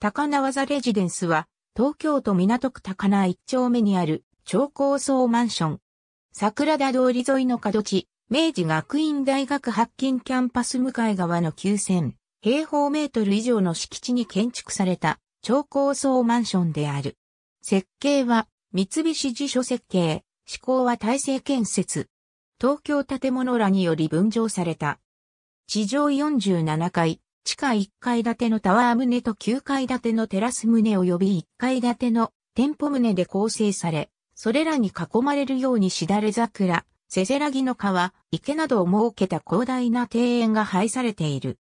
高輪ザレジデンスは、東京都港区高輪一丁目にある超高層マンション。桜田通り沿いの角地、明治学院大学発金キャンパス向かい側の9000平方メートル以上の敷地に建築された超高層マンションである。設計は三菱辞所設計、施工は大成建設。東京建物らにより分譲された。地上47階、地下1階建てのタワー棟と9階建てのテラス棟及び1階建ての店舗棟で構成され、それらに囲まれるようにしだれ桜、せせらぎの川、池などを設けた広大な庭園が配されている。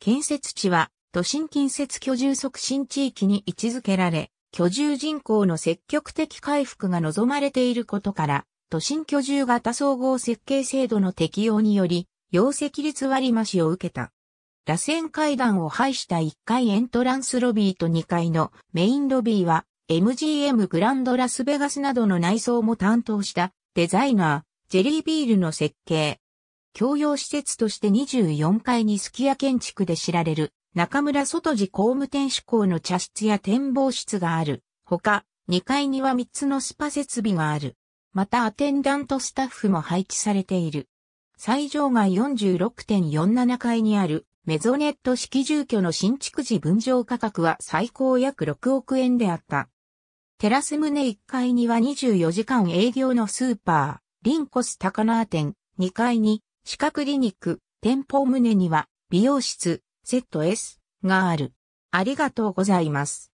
建設地は都心近接居住促進地域に位置づけられ、居住人口の積極的回復が望まれていることから、都心居住型総合設計制度の適用により、容積率割増を受けた。螺旋階段を配した1階エントランスロビーと2階のメインロビーは MGM グランドラスベガスなどの内装も担当したデザイナー、ジェリービールの設計。共用施設として24階にスキヤ建築で知られる中村外寺公務店主校の茶室や展望室がある。ほか、2階には3つのスパ設備がある。またアテンダントスタッフも配置されている。最上階46.47階にあるメゾネット式住居の新築時分譲価格は最高約6億円であった。テラス棟1階には24時間営業のスーパー、リンコス高輪店、2階に、歯科クリニック、店舗棟には、美容室、セット S がある。ありがとうございます。